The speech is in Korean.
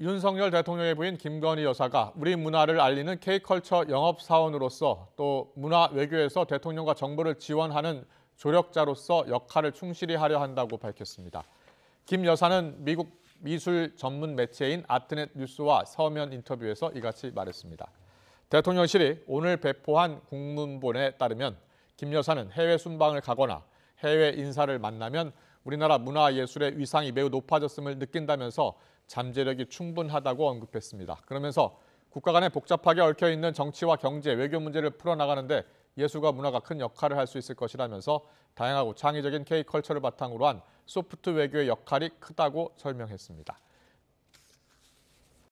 윤석열 대통령의 부인 김건희 여사가 우리 문화를 알리는 K컬처 영업사원으로서 또 문화 외교에서 대통령과 정부를 지원하는 조력자로서 역할을 충실히 하려 한다고 밝혔습니다. 김 여사는 미국 미술 전문 매체인 아트넷 뉴스와 서면 인터뷰에서 이같이 말했습니다. 대통령실이 오늘 배포한 국문본에 따르면 김 여사는 해외 순방을 가거나 해외 인사를 만나면 우리나라 문화 예술의 위상이 매우 높아졌음을 느낀다면서 잠재력이 충분하다고 언급했습니다. 그러면서 국가 간에 복잡하게 얽혀 있는 정치와 경제, 외교 문제를 풀어나가는데 예술과 문화가 큰 역할을 할 수 있을 것이라면서 다양하고 창의적인 K컬처를 바탕으로 한 소프트 외교의 역할이 크다고 설명했습니다.